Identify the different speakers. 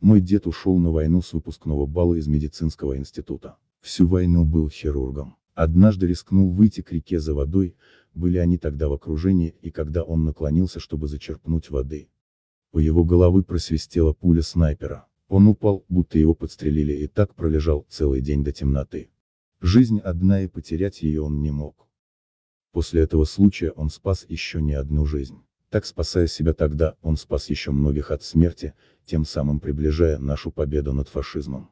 Speaker 1: Мой дед ушел на войну с выпускного бала из медицинского института. Всю войну был хирургом. Однажды рискнул выйти к реке за водой, были они тогда в окружении, и когда он наклонился, чтобы зачерпнуть воды. У его головы просвистела пуля снайпера. Он упал, будто его подстрелили и так пролежал целый день до темноты. Жизнь одна и потерять ее он не мог. После этого случая он спас еще не одну жизнь. Так спасая себя тогда, он спас еще многих от смерти, тем самым приближая нашу победу над фашизмом.